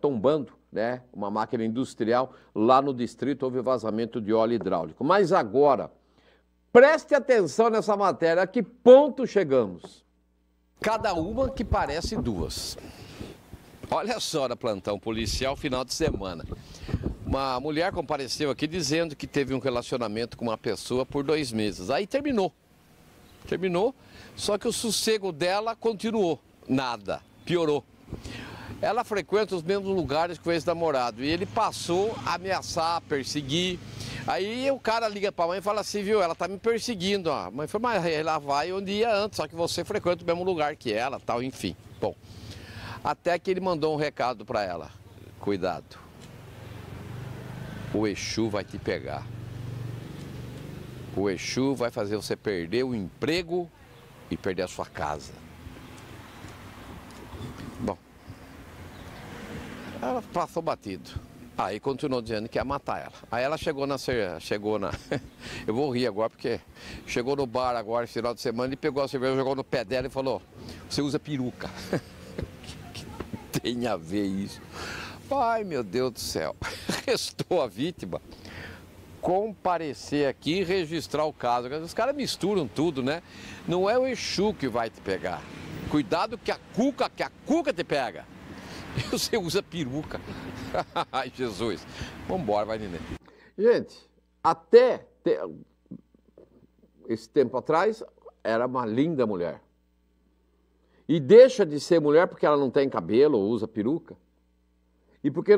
tombando, né, uma máquina industrial, lá no distrito houve vazamento de óleo hidráulico. Mas agora, preste atenção nessa matéria, a que ponto chegamos? Cada uma que parece duas. Olha só na plantão policial final de semana. Uma mulher compareceu aqui dizendo que teve um relacionamento com uma pessoa por dois meses. Aí terminou. Terminou, só que o sossego dela continuou. Nada, piorou ela frequenta os mesmos lugares que o ex-namorado. E ele passou a ameaçar, perseguir. Aí o cara liga pra mãe e fala assim, viu, ela tá me perseguindo. A mãe falou, mas ela vai onde ia antes, só que você frequenta o mesmo lugar que ela, tal, enfim. Bom, até que ele mandou um recado para ela. Cuidado, o Exu vai te pegar. O Exu vai fazer você perder o emprego e perder a sua casa. Ela passou batido. Aí continuou dizendo que ia matar ela. Aí ela chegou na. Chegou na. Eu vou rir agora porque chegou no bar agora, final de semana, e pegou a cerveja, jogou no pé dela e falou: Você usa peruca. que, que tem a ver isso? Ai, meu Deus do céu. Restou a vítima comparecer aqui e registrar o caso. Os caras misturam tudo, né? Não é o Exu que vai te pegar. Cuidado que a cuca, que a cuca te pega. Você usa peruca. Ai, Jesus. Vambora, vai, Nenê. Gente, até te... esse tempo atrás, era uma linda mulher. E deixa de ser mulher porque ela não tem cabelo ou usa peruca. E porque,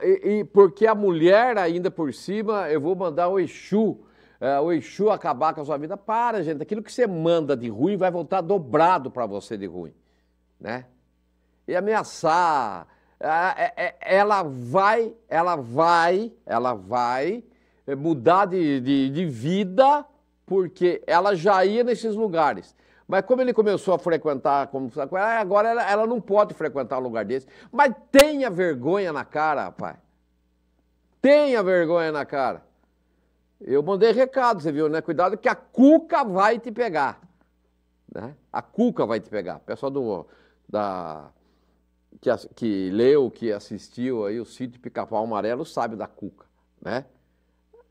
e, e porque a mulher, ainda por cima, eu vou mandar o Exu. É, o Exu acabar com a sua vida. Para, gente. Aquilo que você manda de ruim vai voltar dobrado para você de ruim. Né? e ameaçar. Ah, é, é, ela vai, ela vai, ela vai mudar de, de, de vida porque ela já ia nesses lugares. Mas como ele começou a frequentar, como ah, agora ela, ela, não pode frequentar um lugar desse. Mas tenha vergonha na cara, pai. Tenha vergonha na cara. Eu mandei recado, você viu, né? Cuidado que a cuca vai te pegar. Né? A cuca vai te pegar. Pessoal do, da que, que leu, que assistiu aí o sítio Pica-Pau Amarelo sabe da cuca, né?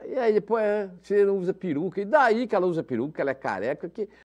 E aí depois, é, você não usa peruca, e daí que ela usa peruca, ela é careca, que